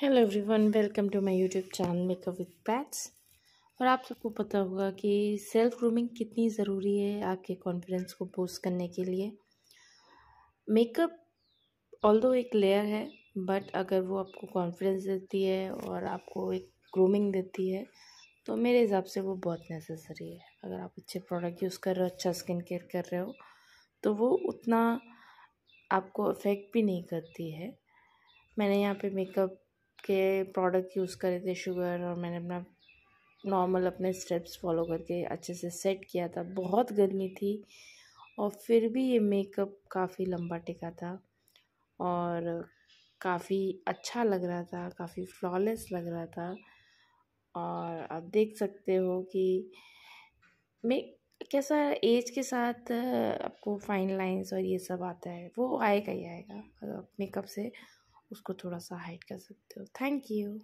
hello everyone welcome to my YouTube channel makeup with Pats और आप सबको पता होगा कि सेल्फ ग्रूमिंग कितनी ज़रूरी है आपके कॉन्फिडेंस को बूस्ट करने के लिए मेकअप दो एक लेयर है बट अगर वो आपको कॉन्फिडेंस देती है और आपको एक ग्रूमिंग देती है तो मेरे हिसाब से वो बहुत नेसेसरी है अगर आप अच्छे प्रोडक्ट यूज़ कर रहे हो अच्छा स्किन केयर कर रहे हो तो वो उतना आपको अफेक्ट भी नहीं करती है मैंने यहाँ पे मेकअप के प्रोडक्ट यूज़ करे थे शुगर और मैंने अपना नॉर्मल अपने स्टेप्स फॉलो करके अच्छे से सेट किया था बहुत गर्मी थी और फिर भी ये मेकअप काफ़ी लंबा टिका था और काफ़ी अच्छा लग रहा था काफ़ी फ्लॉलेस लग रहा था और आप देख सकते हो कि मैं कैसा एज के साथ आपको फाइन लाइंस और ये सब आता है वो आएगा ही आएगा मेकअप से उसको थोड़ा सा हाइड कर सकते हो थैंक यू